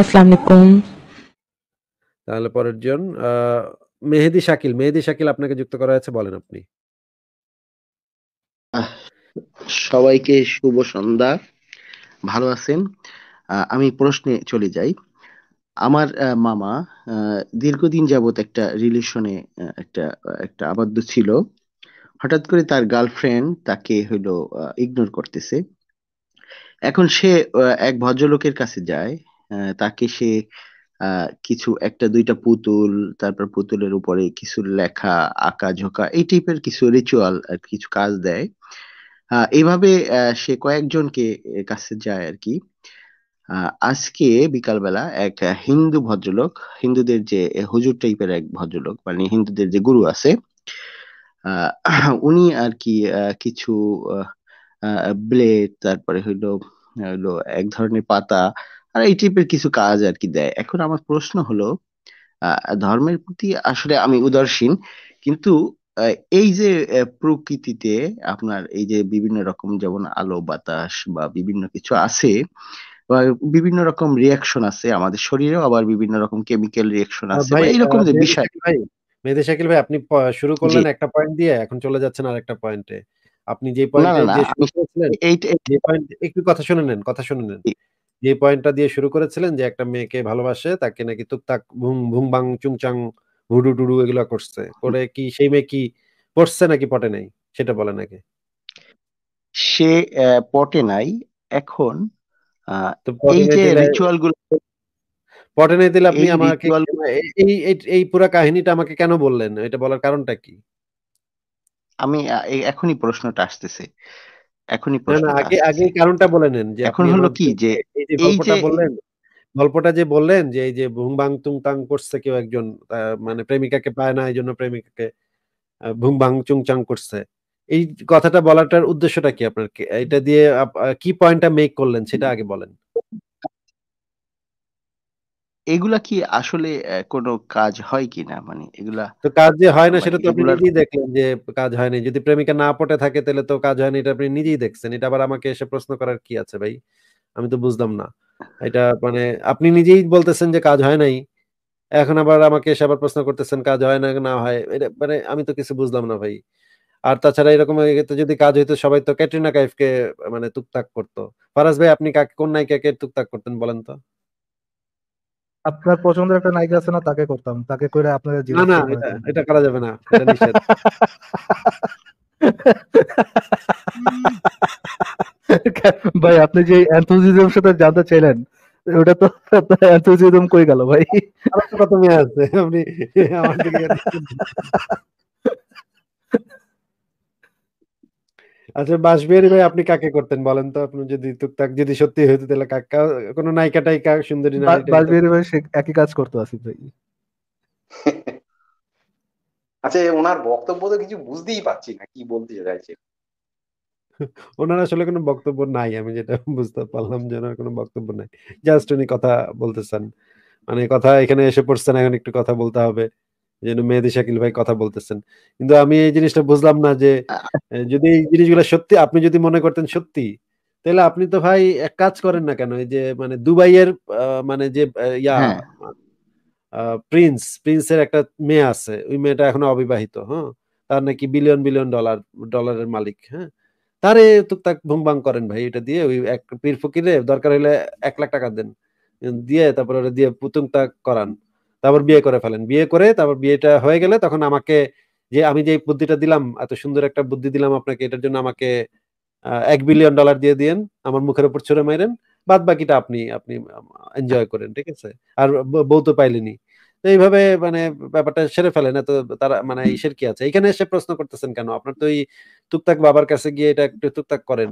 আসসালামু তাহলে পরের জন মেহেদি শাকিল মেহেদি শাকিল আপনাকে যুক্ত করা হয়েছে বলেন আপনি সবাইকে শুভ সন্ধ্যা ভালো আছেন আমি প্রশ্নে চলে যাই আমার মামা দীর্ঘদিন যাবত একটা রিলেশনে একটা একটা আবদ্ধ ছিল হঠাৎ করে তার গার্লফ্রেন্ড তাকে হইলো ইগনোর করতেছে এখন সে এক ভদ্রলোকের কাছে যায় তাকে সে কিছু একটা দুইটা পুতুল তারপর পুতুলের উপরে কিছু লেখা আঁকা ঝোঁকা এই টাইপের কিছু রিচুয়াল আর কিছু কাজ দেয় এভাবে সে কয়েকজনকে কাছে যায় আর কি আজকে বিকালবেলা এক হিন্দু ভদ্রলোক হিন্দুদের যে হুজুর টাইপের এক ভদ্রলোক মানে হিন্দুদের যে গুরু আছে উনি আর কি কিছু ব্লেড তারপরে হইলো হইলো এক ধরনের পাতা আর এই টাইপের কিছু কাজ আর কি দেয় এখন আমার প্রশ্ন হলো ধর্মের প্রতি আসলে আমি উদাসীন কিন্তু এই যে প্রকৃতিতে আপনার এই যে বিভিন্ন রকম যেমন আলো বাতাস বা বিভিন্ন কিছু আছে বা বিভিন্ন রকম রিয়াকশন আছে আমাদের শরীরেও আবার বিভিন্ন রকম কেমিক্যাল রিয়াকশন আছে এইরকম যে বিষয় ভাই মেহেদি শাকিল ভাই আপনি শুরু করলেন একটা পয়েন্ট দিয়ে এখন চলে যাচ্ছেন আর একটা পয়েন্টে আপনি যে পয়েন্টে যে শুরু করেছিলেন এই পয়েন্ট একটু কথা শুনে নেন কথা শুনে নেন যে পয়েন্টটা দিয়ে শুরু করেছিলেন যে একটা মেয়েকে ভালোবাসে তাকে নাকি তুকতাক ভুং ভুং বাং চুংচাং হুডু টুডু এগুলো করছে করে কি সেই মেয়ে কি পড়ছে নাকি পটে নাই সেটা বলে নাকি সে পটে নাই এখন এই যে রিচুয়াল গুলো পটে নাই দিলে আপনি আমাকে এই এই পুরো কাহিনীটা আমাকে কেন বললেন এটা বলার কারণটা কি আমি এখনই প্রশ্নটা আসতেছে এখনই আগে আগে কারণটা বলে নেন যে এখন হলো কি যে এই যে বললেন গল্পটা যে বললেন যে এই যে ভুংবাং তুংতাং করছে কেউ একজন মানে প্রেমিকাকে পায় না এই জন্য প্রেমিকাকে ভুংবাং চুংচাং করছে এই কথাটা বলাটার উদ্দেশ্যটা কি আপনার এটা দিয়ে কি পয়েন্টটা মেক করলেন সেটা আগে বলেন এগুলা কি আসলে অ্যা কোনো কাজ হয় কি না মানে এগুলা তো কাজ যে হয় না মানে সেটা তো আপনি নিজেই দেখলেন যে কাজ হয়নি। যদি প্রেমিকা না পটে থাকে তাহলে তো কাজ হয়নি এটা আপনি নিজেই দেখছেন। এটা আবার আমাকে এসে প্রশ্ন করার কি আছে ভাই? আমি তো বুঝলাম না। এটা মানে আপনি নিজেই বলতেছেন যে কাজ হয় নাই। এখন আবার আমাকে এসে আবার প্রশ্ন করতেছেন কাজ হয় না, না হয়। এটা মানে আমি তো কিছু বুঝলাম না ভাই। আর তাছাড়া এরকম যদি কাজ হইতো সবাই তো ক্যাটরিনা কাইফকে মানে টুকটাক করতো ফারাজ ভাই আপনি কাকে কোন নায়িকাকে টুকটাক করতেন বলেন তো? আপনার পছন্দের একটা নায়িকা আছে না তাকে করতাম তাকে করে আপনার না না এটা এটা করা যাবে না এটা নিষেধ ভাই আপনি যে এনথুজিজম সাথে জানতে চাইলেন ওটা তো আপনার এনথুজিজম কই গেল ভাই কথা আছে আপনি আমার দিকে আচ্ছা বাসবিহারি ভাই আপনি কাকে করতেন বলেন তো আপনি যদি টুকটাক যদি সত্যি হইতো তাহলে কাকা কোনো নায়িকা টাইকা সুন্দরী বাসবিহারি ভাই সে একই কাজ করতে আসিফ ভাই আচ্ছা ওনার বক্তব্য তো কিছু বুঝতেই পারছি না কি বলতে চাইছে ওনার আসলে কোনো বক্তব্য নাই আমি যেটা বুঝতে পারলাম যে ওনার কোনো বক্তব্য নাই জাস্ট উনি কথা বলতেছেন মানে কথা এখানে এসে পড়ছেন এখন একটু কথা বলতে হবে যেন মেহেদি শাকিল ভাই কথা বলতেছেন কিন্তু আমি এই জিনিসটা বুঝলাম না যে যদি এই জিনিসগুলো সত্যি আপনি যদি মনে করতেন সত্যি তাহলে আপনি তো ভাই এক কাজ করেন না কেন এই যে মানে দুবাইয়ের মানে যে ইয়া হ্যাঁ। প্রিন্স প্রিন্সের একটা মেয়ে আছে ওই মেয়েটা এখন অবিবাহিত হ্যাঁ তার নাকি বিলিয়ন বিলিয়ন ডলার ডলারের মালিক হ্যাঁ তারে টুকটাক ভুমবাং করেন ভাই এটা দিয়ে ওই এক পীর ফকিরে দরকার হলে এক লাখ টাকা দেন দিয়ে তারপরে দিয়ে পুতুং তাক করান তারপর বিয়ে করে ফেলেন বিয়ে করে তারপর বিয়েটা হয়ে গেলে তখন আমাকে যে আমি যে বুদ্ধিটা দিলাম এত সুন্দর একটা বুদ্ধি দিলাম আপনাকে এটার জন্য আমাকে এক বিলিয়ন ডলার দিয়ে দিয়েন আমার মুখের উপর ছুড়ে মারেন বাদ বাকিটা আপনি আপনি এনজয় করেন ঠিক আছে আর বউ তো পাইলেনি তো এইভাবে মানে ব্যাপারটা সেরে ফেলেন এত তারা মানে ইসের কি আছে এখানে এসে প্রশ্ন করতেছেন কেন আপনার তো এই টুকটাক বাবার কাছে গিয়ে এটা একটু টুকটাক করেন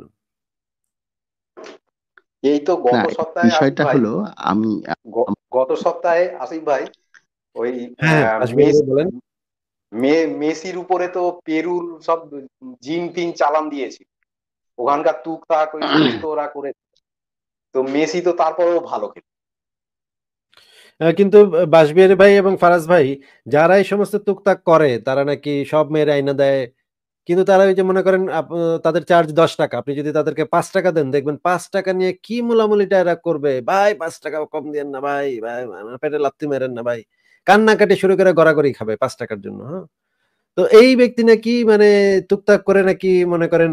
এই তো গত সপ্তাহে বিষয়টা হলো আমি গত সপ্তাহে আসিফ ভাই ওই হ্যাঁ, মেসির উপরে তো পেরুর সব জিন তিন চালান দিয়েছি ওখানকার তুক তাক ওই ওরা করে তো মেসি তো তারপরেও ভালো খেলে কিন্তু বাসবিহারী ভাই এবং ফারাজ ভাই যারা এই সমস্ত টুকটাক করে তারা নাকি সব মেয়ের আইনা দেয় কিন্তু তারা ওই যে মনে করেন তাদের চার্জ দশ টাকা আপনি যদি তাদেরকে পাঁচ টাকা দেন দেখবেন পাঁচ টাকা নিয়ে কি মোলামুলিটা এরা করবে ভাই পাঁচ টাকা কম দেন না ভাই ভাই পেটে লাত্তি মেরেন না ভাই কান্নাকাটি শুরু করে গড়াগড়ি খাবে পাঁচ টাকার জন্য হ্যাঁ তো এই ব্যক্তি নাকি মানে টুকটাক করে নাকি মনে করেন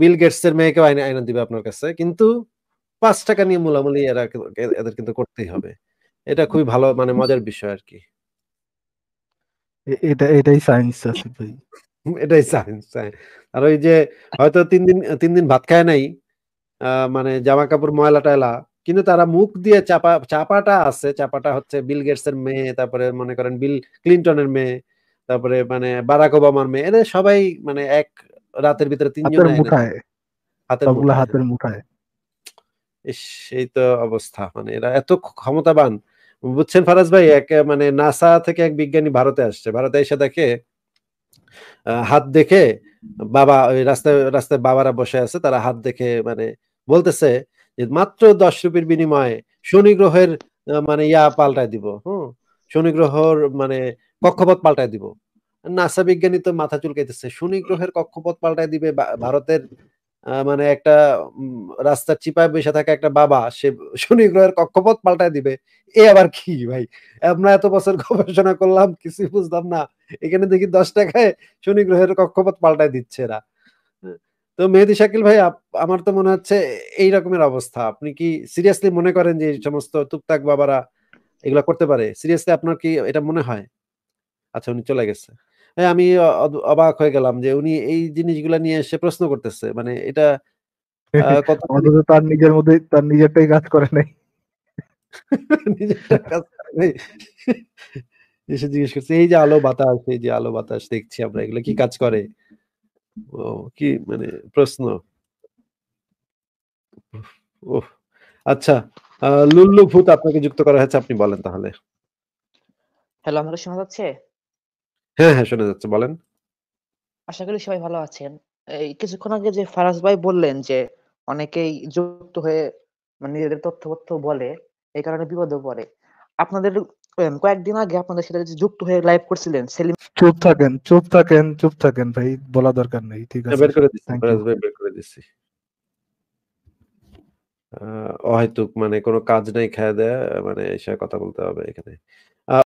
বিল গেটস এর মেয়েকে আইন আইন দিবে আপনার কাছে কিন্তু পাঁচ টাকা নিয়ে মোলামুলি এরা এদের কিন্তু করতেই হবে এটা খুবই ভালো মানে মজার বিষয় আর কি এটা এটাই সায়েন্স আছে ভাই এটাই সায়েন্স আর ওই যে হয়তো তিন দিন তিন দিন ভাত খায় নাই মানে জামা কাপড় ময়লা টয়লা কিন্তু তারা মুখ দিয়ে চাপা চাপাটা আছে চাপাটা হচ্ছে বিল গেটস এর মেয়ে তারপরে মনে করেন বিল ক্লিন্টনের মেয়ে তারপরে মানে বারাক ওবামার মেয়ে এদের সবাই মানে এক রাতের ভিতরে তিনজন হাতের হাতের মুঠায় সেই তো অবস্থা মানে এরা এত ক্ষমতাবান বুঝছেন ফারাজ ভাই এক মানে নাসা থেকে এক বিজ্ঞানী ভারতে আসছে ভারতে এসে দেখে হাত দেখে বাবা ওই রাস্তায় রাস্তায় বাবারা বসে আছে তারা হাত দেখে মানে বলতেছে যে মাত্র দশ রুপির বিনিময়ে শনি গ্রহের মানে ইয়া পাল্টায় দিব হুম শনি গ্রহর মানে কক্ষপথ পাল্টায় দিব নাসা বিজ্ঞানী তো মাথা চুলকাইতেছে শনি গ্রহের কক্ষপথ পাল্টায় দিবে ভারতের মানে একটা রাস্তার চিপায় বসে থাকা একটা বাবা সে শনি গ্রহের কক্ষপথ পাল্টায় দিবে এ আবার কি ভাই আমরা এত বছর গবেষণা করলাম কিছু বুঝলাম না এখানে দেখি দশ টাকায় শনি গ্রহের কক্ষপথ পাল্টায় দিচ্ছে এরা হ্যাঁ, তো মেহেদি শাকিল ভাই আমার তো মনে হচ্ছে এই রকমের অবস্থা আপনি কি সিরিয়াসলি মনে করেন যে এই সমস্ত টুকটাক বাবারা এগুলা করতে পারে সিরিয়াসলি আপনার কি এটা মনে হয় আচ্ছা উনি চলে গেছে হ্যাঁ, আমি অবাক হয়ে গেলাম যে উনি এই জিনিসগুলা নিয়ে এসে প্রশ্ন করতেছে। মানে এটা আ তার নিজের মধ্যে তার নিজেরটাই কাজ করে নাই। কাজ করে নাই। এসে জিজ্ঞেস করছে, "এই যে আলো বাতাস, এই যে আলো বাতাস দেখছি আমরা এগুলো কি কাজ করে?" ও কি মানে প্রশ্ন। ও আচ্ছা, আ লুল্লু ভূত আপনাকে যুক্ত করা হয়েছে। আপনি বলেন তাহলে। হ্যালো, আমাকে শোনা যাচ্ছে? হ্যাঁ, হ্যাঁ, শোনা যাচ্ছে বলেন। আশা করি সবাই ভালো আছেন। এই কিছুক্ষণ আগে যে ফারাজ ভাই বললেন যে, অনেকেই যুক্ত হয়ে মানে নিজেদের তথ্য-ফথ্য বলে, এই কারণে বিপদেও পড়ে। আপনাদের কয়েকদিন আগে আপনাদের সাথে যুক্ত হয়ে লাইভ করছিলেন সেলিম চুপ থাকেন, চুপ থাকেন, চুপ থাকেন ভাই। বলা দরকার নেই। ঠিক হ্যাঁ, আছে। বের করে দিচ্ছি। ফারাজ ভাই বের করে দিচ্ছি। আ অহেতুক মানে কোনো কাজ নাই খায়া দায়া মানে এসে কথা বলতে হবে এখানে।